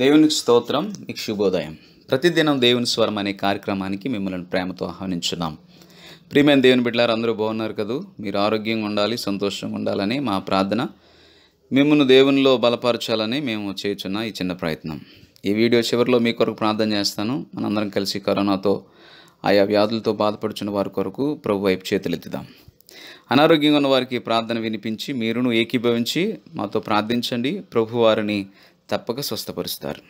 దేవునికి స్తోత్రం మీకు శుభోదయం ప్రతిదినం దేవుని స్వరం అనే కార్యక్రమానికి మిమ్మల్ని ప్రేమతో ఆహ్వానించున్నాం ప్రియమైన దేవుని బిడ్డలారు అందరూ బాగున్నారు కదూ మీరు ఆరోగ్యంగా ఉండాలి సంతోషంగా ఉండాలని మా ప్రార్థన మిమ్మల్ని దేవునిలో బలపరచాలని మేము చేయుచున్న ఈ చిన్న ప్రయత్నం ఈ వీడియో చివరిలో మీ కొరకు ప్రార్థన చేస్తాను మనందరం కలిసి కరోనాతో ఆయా వ్యాధులతో బాధపడుచున్న వారి కొరకు ప్రభు వైపు చేతులెత్తుదాం అనారోగ్యంగా ఉన్న వారికి ప్రార్థన వినిపించి మీరును ఏకీభవించి మాతో ప్రార్థించండి ప్రభువారిని తప్పక స్వస్థపరుస్తారు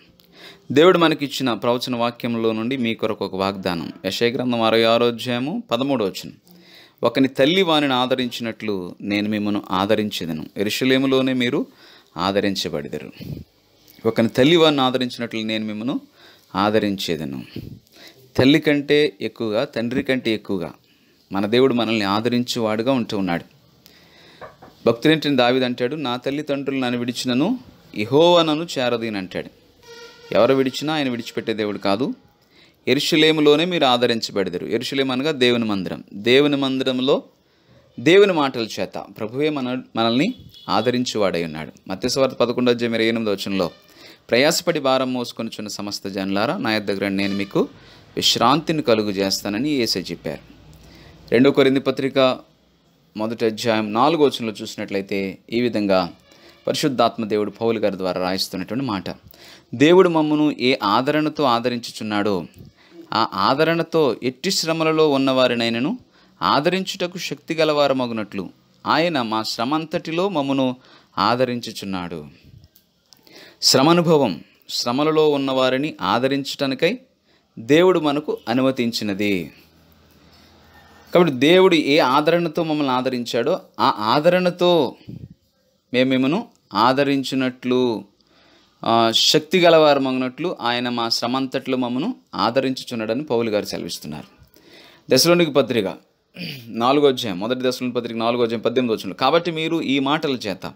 దేవుడు మనకిచ్చిన ప్రవచన వాక్యంలో నుండి మీ కొరకు ఒక వాగ్దానం యశయగ్రంథం అరవై ఆరోధ్యాయము పదమూడు పదమూడో వచ్చిన ఒకని తల్లి వానిని ఆదరించినట్లు నేను మిమ్మల్ని ఆదరించేదను ఎరుషలేములోనే మీరు ఆదరించబడిదరు ఒకని తల్లి వారిని ఆదరించినట్లు నేను మిమ్మల్ని ఆదరించేదను తల్లి కంటే ఎక్కువగా తండ్రి కంటే ఎక్కువగా మన దేవుడు మనల్ని ఆదరించేవాడుగా ఉంటూ ఉన్నాడు భక్తులేంటిని దావిదంటాడు నా తల్లిదండ్రులు నన్ను విడిచినను ఇహోవనను చేరదీనంటాడు ఎవరు విడిచినా ఆయన విడిచిపెట్టే దేవుడు కాదు ఎరుషులేములోనే మీరు ఆదరించబడిదరు ఎరుషులేం అనగా దేవుని మందిరం దేవుని మందిరంలో దేవుని మాటల చేత ప్రభువే మన మనల్ని వాడై ఉన్నాడు మత్స్యవార్త పదకొండో జమి ఇరవై ఎనిమిది వచనంలో ప్రయాసపడి భారం మోసుకొని చిన్న సమస్త జనులారా నాయ దగ్గర నేను మీకు విశ్రాంతిని కలుగు చేస్తానని ఏసే చెప్పారు రెండో కొరింది పత్రిక మొదటి అధ్యాయం నాలుగో వచనంలో చూసినట్లయితే ఈ విధంగా పరిశుద్ధాత్మ దేవుడు పౌలు గారి ద్వారా రాయిస్తున్నటువంటి మాట దేవుడు మమ్మను ఏ ఆదరణతో ఆదరించుచున్నాడో ఆ ఆదరణతో ఎట్టి శ్రమలలో ఉన్నవారినైనను ఆదరించుటకు శక్తి గలవారమగునట్లు ఆయన మా శ్రమంతటిలో మమ్మను ఆదరించుచున్నాడు శ్రమనుభవం శ్రమలలో ఉన్నవారిని ఆదరించటానికై దేవుడు మనకు అనుమతించినది కాబట్టి దేవుడు ఏ ఆదరణతో మమ్మల్ని ఆదరించాడో ఆ ఆదరణతో మేము ఆదరించినట్లు శక్తి గలవారు మగినట్లు ఆయన మా శ్రమంతట్లు మమ్మను ఆదరించుచున్నాడని పౌలు గారు సెలవిస్తున్నారు దశలోనికి పత్రిక నాలుగో అధ్యాయం మొదటి దశలోని పత్రిక నాలుగో అధ్యాయం పద్దెనిమిది వచ్చిన కాబట్టి మీరు ఈ మాటల చేత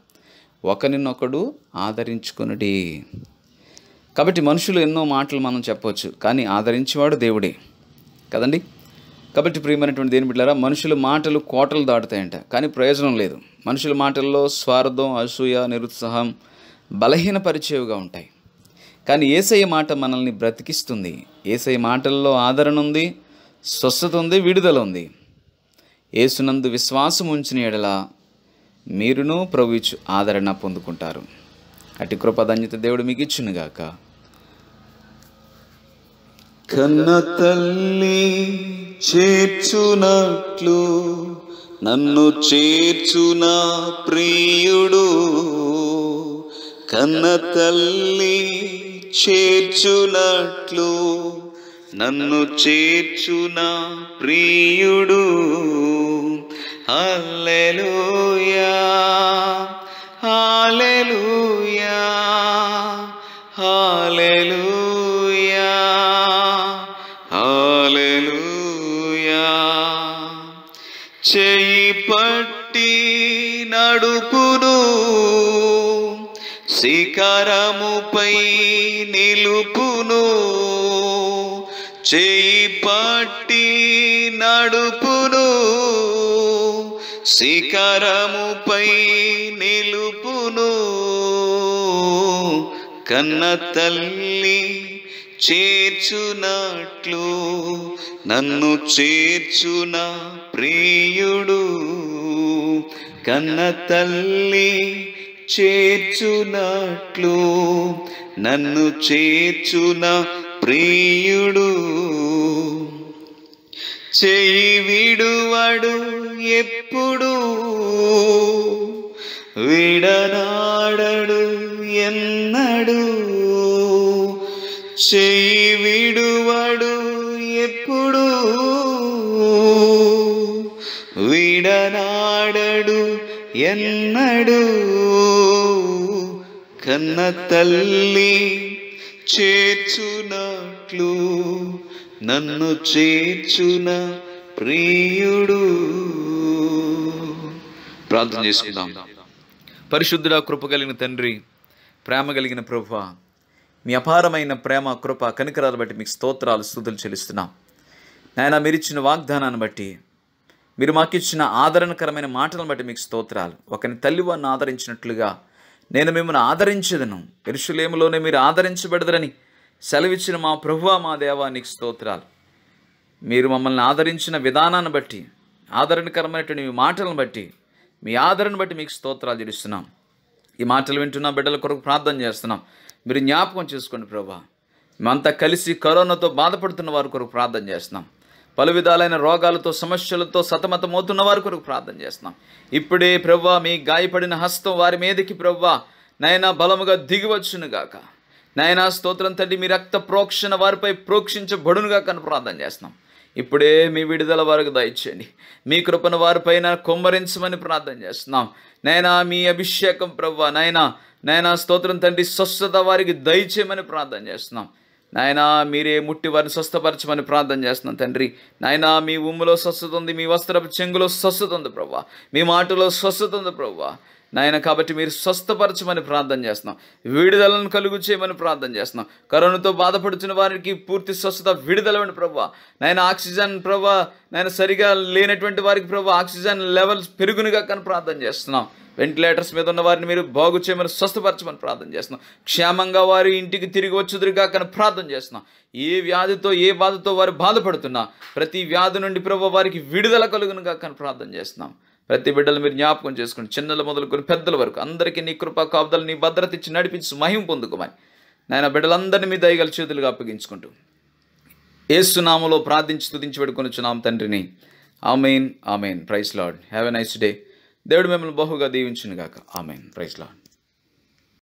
ఒకరినొకడు ఆదరించుకునుడి కాబట్టి మనుషులు ఎన్నో మాటలు మనం చెప్పవచ్చు కానీ ఆదరించేవాడు దేవుడే కదండి కాబట్టి ప్రియమైనటువంటి దేని బిడ్డారా మనుషుల మాటలు కోటలు దాటుతాయంట కానీ ప్రయోజనం లేదు మనుషుల మాటల్లో స్వార్థం అసూయ నిరుత్సాహం బలహీన పరిచయవుగా ఉంటాయి కానీ ఏసై మాట మనల్ని బ్రతికిస్తుంది ఏసై మాటల్లో ఆదరణ ఉంది స్వస్థత ఉంది విడుదల ఉంది ఏసునందు విశ్వాసం ఉంచిన ఎడల మీరును ప్రభుచు ఆదరణ పొందుకుంటారు అటు కృపధన్యత దేవుడు మీకు ఇచ్చునుగాక కన్న తల్లి చేర్చునట్లు నన్ను చేర్చున ప్రియుడు కన్న తల్లి చేర్చునట్లు నన్ను చేర్చున ప్రియుడు హల్లెలూయా హల్లెలూయా చెయ్యి పట్టి నడుపును శిఖరముపై నిలుపును చేయి పట్టి నడుపును శిఖరముపై నిలుపును కన్న తల్లి చేర్చునట్లు నన్ను చేర్చున ప్రియుడు కన్న తల్లి చేర్చునట్లు నన్ను చేర్చున ప్రియుడు చేయి విడువడు ఎప్పుడు విడనాడడు ఎన్నడూ చేయి విడువడు ఎప్పుడు విడనాడడు ఎన్నడు కన్న తల్లి చేర్చునట్లు నన్ను చేర్చున ప్రియుడు ప్రార్థన చేసుకుందాం పరిశుద్ధుడా కృప కలిగిన తండ్రి ప్రేమ కలిగిన ప్రభా మీ అపారమైన ప్రేమ కృప కనికరాలు బట్టి మీకు స్తోత్రాలు స్థుతులు చెల్లిస్తున్నాం నాయన మీరిచ్చిన వాగ్దానాన్ని బట్టి మీరు మాకు ఇచ్చిన ఆదరణకరమైన మాటలను బట్టి మీకు స్తోత్రాలు ఒకని తల్లి వారిని ఆదరించినట్లుగా నేను మిమ్మల్ని ఆదరించదను ఇరుషులేములోనే మీరు ఆదరించబడదరని సెలవిచ్చిన మా ప్రభువ మా దేవా నీకు స్తోత్రాలు మీరు మమ్మల్ని ఆదరించిన విధానాన్ని బట్టి ఆదరణకరమైనటువంటి మీ మాటలను బట్టి మీ ఆదరణ బట్టి మీకు స్తోత్రాలు చేస్తున్నాం ఈ మాటలు వింటున్నా బిడ్డల కొరకు ప్రార్థన చేస్తున్నాం మీరు జ్ఞాపకం చేసుకోండి ప్రభా మేమంతా కలిసి కరోనాతో బాధపడుతున్న వారి కొరకు ప్రార్థన చేస్తున్నాం పలు విధాలైన రోగాలతో సమస్యలతో సతమతమవుతున్న వారి కొరకు ప్రార్థన చేస్తున్నాం ఇప్పుడే ప్రవ్వా మీ గాయపడిన హస్తం వారి మీదకి ప్రవ్వా నైనా బలముగా దిగివచ్చునుగాక నాయనా స్తోత్రం తండ్రి మీ రక్త ప్రోక్షణ వారిపై ప్రోక్షించబడునుగా కను ప్రార్థన చేస్తున్నాం ఇప్పుడే మీ విడుదల వారికి దయచేయండి మీ కృపను వారిపైన కొమ్మరించమని ప్రార్థన చేస్తున్నాం నైనా మీ అభిషేకం ప్రవ్వ నైనా నైనా స్తోత్రం తండ్రి స్వస్థత వారికి దయచేయమని ప్రార్థన చేస్తున్నాం నాయనా మీరే ముట్టి వారిని స్వస్థపరచమని ప్రార్థన చేస్తున్నాం తండ్రి నాయనా మీ ఉమ్ములో స్వస్థత ఉంది మీ వస్త్రపు చెంగులో స్వస్థత ఉంది ప్రవ్వా మీ మాటలో స్వస్థత ఉంది ప్రవ్వా నాయన కాబట్టి మీరు స్వస్థపరచమని ప్రార్థన చేస్తున్నాం విడుదలను కలుగు చేయమని ప్రార్థన చేస్తున్నాం కరోనాతో బాధపడుతున్న వారికి పూర్తి స్వస్థత విడుదలవండి ప్రభు నాయన ఆక్సిజన్ ప్రభు నాయన సరిగా లేనటువంటి వారికి ప్రభు ఆక్సిజన్ లెవెల్స్ పెరుగునుగా కానీ ప్రార్థన చేస్తున్నాం వెంటిలేటర్స్ మీద ఉన్న వారిని మీరు బాగు చేయమని స్వస్థపరచమని ప్రార్థన చేస్తున్నాం క్షేమంగా వారి ఇంటికి తిరిగి వచ్చుదురుగా కానీ ప్రార్థన చేస్తున్నాం ఏ వ్యాధితో ఏ బాధతో వారు బాధపడుతున్నా ప్రతి వ్యాధి నుండి ప్రభు వారికి విడుదల కలుగునుగా కానీ ప్రార్థన చేస్తున్నాం ప్రతి బిడ్డలు మీరు జ్ఞాపకం చేసుకుని చిన్నలు మొదలుకొని పెద్దల వరకు అందరికీ నీ కృప కాపుదలు నీ భద్రత ఇచ్చి నడిపించి మహిం పొందుకోమని నాయన బిడ్డలందరినీ మీ దయగల చేతులుగా అప్పగించుకుంటూ ఏసునామలో ప్రార్థించి తుదించి పెడుకొనిచ్చున్నాం తండ్రిని amen amen praise lord have a nice day దేవుడు మిమ్మల్ని బహుగా దీవించునుగాక ఆమెన్ ప్రైస్ లాడ్